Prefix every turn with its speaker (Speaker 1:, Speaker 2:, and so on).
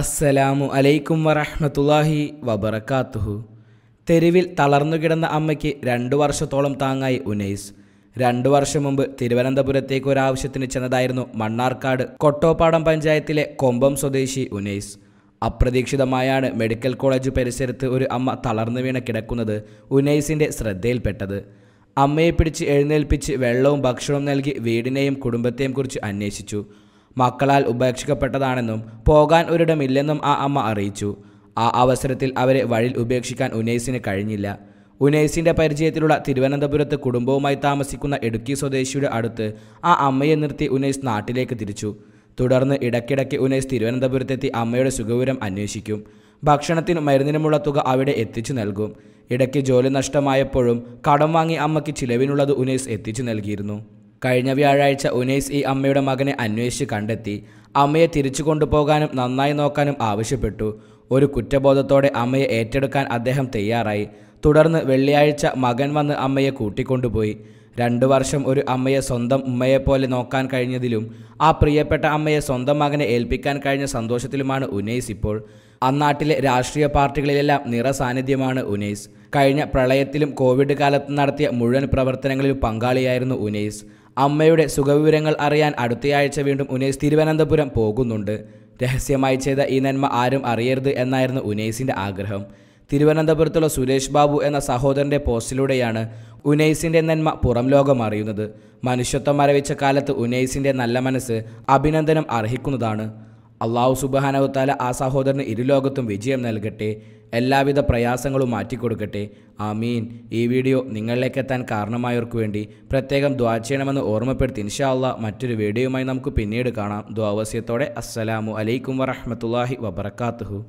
Speaker 1: അസ്സലാമു അലൈക്കും വറഹ്മത്തുള്ളാഹി വബറക്കാത്തുഹു തെരുവിൽ തളർന്നുകിടന്ന അമ്മയ്ക്ക് രണ്ടു വർഷത്തോളം താങ്ങായി ഉനൈസ് രണ്ടു വർഷം മുമ്പ് തിരുവനന്തപുരത്തേക്ക് ഒരാവശ്യത്തിന് ചെന്നതായിരുന്നു മണ്ണാർക്കാട് കൊട്ടോപ്പാടം പഞ്ചായത്തിലെ കൊമ്പം സ്വദേശി ഉനൈസ് അപ്രതീക്ഷിതമായാണ് മെഡിക്കൽ കോളേജ് പരിസരത്ത് ഒരു അമ്മ തളർന്നു വീണ കിടക്കുന്നത് ഉനൈസിൻ്റെ ശ്രദ്ധയിൽപ്പെട്ടത് അമ്മയെ പിടിച്ച് എഴുന്നേൽപ്പിച്ച് വെള്ളവും ഭക്ഷണവും നൽകി വീടിനെയും കുടുംബത്തെയും കുറിച്ച് അന്വേഷിച്ചു മക്കളാൽ ഉപേക്ഷിക്കപ്പെട്ടതാണെന്നും പോകാൻ ഒരിടമില്ലെന്നും ആ അമ്മ അറിയിച്ചു ആ അവസരത്തിൽ അവരെ വഴിയിൽ ഉപേക്ഷിക്കാൻ ഉനൈസിന് കഴിഞ്ഞില്ല ഉനൈസിൻ്റെ പരിചയത്തിലുള്ള തിരുവനന്തപുരത്ത് കുടുംബവുമായി താമസിക്കുന്ന ഇടുക്കി സ്വദേശിയുടെ അടുത്ത് ആ അമ്മയെ നിർത്തി ഉനൈസ് നാട്ടിലേക്ക് തിരിച്ചു തുടർന്ന് ഇടയ്ക്കിടയ്ക്ക് ഉനൈസ് തിരുവനന്തപുരത്തെത്തി അമ്മയുടെ സുഖവിവരം അന്വേഷിക്കും ഭക്ഷണത്തിനും മരുന്നിനുമുള്ള തുക അവിടെ എത്തിച്ചു നൽകും ഇടയ്ക്ക് ജോലി നഷ്ടമായപ്പോഴും കടം വാങ്ങി അമ്മയ്ക്ക് ചിലവിനുള്ളത് ഉനൈസ് എത്തിച്ചു നൽകിയിരുന്നു കഴിഞ്ഞ വ്യാഴാഴ്ച ഉനൈസ് ഈ അമ്മയുടെ മകനെ അന്വേഷിച്ച് കണ്ടെത്തി അമ്മയെ തിരിച്ചു കൊണ്ടുപോകാനും നന്നായി നോക്കാനും ആവശ്യപ്പെട്ടു ഒരു കുറ്റബോധത്തോടെ അമ്മയെ ഏറ്റെടുക്കാൻ അദ്ദേഹം തയ്യാറായി തുടർന്ന് വെള്ളിയാഴ്ച മകൻ വന്ന് അമ്മയെ കൂട്ടിക്കൊണ്ടുപോയി രണ്ടു വർഷം ഒരു അമ്മയെ സ്വന്തം ഉമ്മയെപ്പോലെ നോക്കാൻ കഴിഞ്ഞതിലും ആ പ്രിയപ്പെട്ട അമ്മയെ സ്വന്തം മകനെ ഏൽപ്പിക്കാൻ കഴിഞ്ഞ സന്തോഷത്തിലുമാണ് ഉനൈസ് ഇപ്പോൾ അന്നാട്ടിലെ രാഷ്ട്രീയ പാർട്ടികളിലെല്ലാം സാന്നിധ്യമാണ് ഉനൈസ് കഴിഞ്ഞ പ്രളയത്തിലും കോവിഡ് കാലത്ത് നടത്തിയ മുഴുവൻ പ്രവർത്തനങ്ങളിലും പങ്കാളിയായിരുന്നു ഉനൈസ് അമ്മയുടെ സുഖവിവരങ്ങൾ അറിയാൻ അടുത്തയാഴ്ച വീണ്ടും ഉനേസ് തിരുവനന്തപുരം പോകുന്നുണ്ട് രഹസ്യമായി ചെയ്ത ഈ നന്മ ആരും അറിയരുത് എന്നായിരുന്നു ഉനൈസിൻ്റെ ആഗ്രഹം തിരുവനന്തപുരത്തുള്ള സുരേഷ് ബാബു എന്ന സഹോദരൻ്റെ പോസ്റ്റിലൂടെയാണ് ഉനൈസിൻ്റെ നന്മ പുറം ലോകം അറിയുന്നത് മനുഷ്യത്വം മരവിച്ച കാലത്ത് ഉനൈസിൻ്റെ നല്ല മനസ്സ് അഭിനന്ദനം അർഹിക്കുന്നതാണ് അള്ളാഹു സുബഹാനവത്താല ആ സഹോദരന് ഇരുലോകത്തും വിജയം നൽകട്ടെ എല്ലാവിധ പ്രയാസങ്ങളും മാറ്റിക്കൊടുക്കട്ടെ ആമീൻ ഈ വീഡിയോ എത്താൻ കാരണമായവർക്ക് വേണ്ടി പ്രത്യേകം ദ്വാ ചെയ്യണമെന്ന് ഓർമ്മപ്പെടുത്തി ഇൻഷാല്ല മറ്റൊരു വീഡിയോയുമായി നമുക്ക് പിന്നീട് കാണാം ദ്വാവസ്യത്തോടെ അസ്സലാമു അലൈക്കും വറഹമത്തല്ലാഹി വബർക്കാത്തുഹു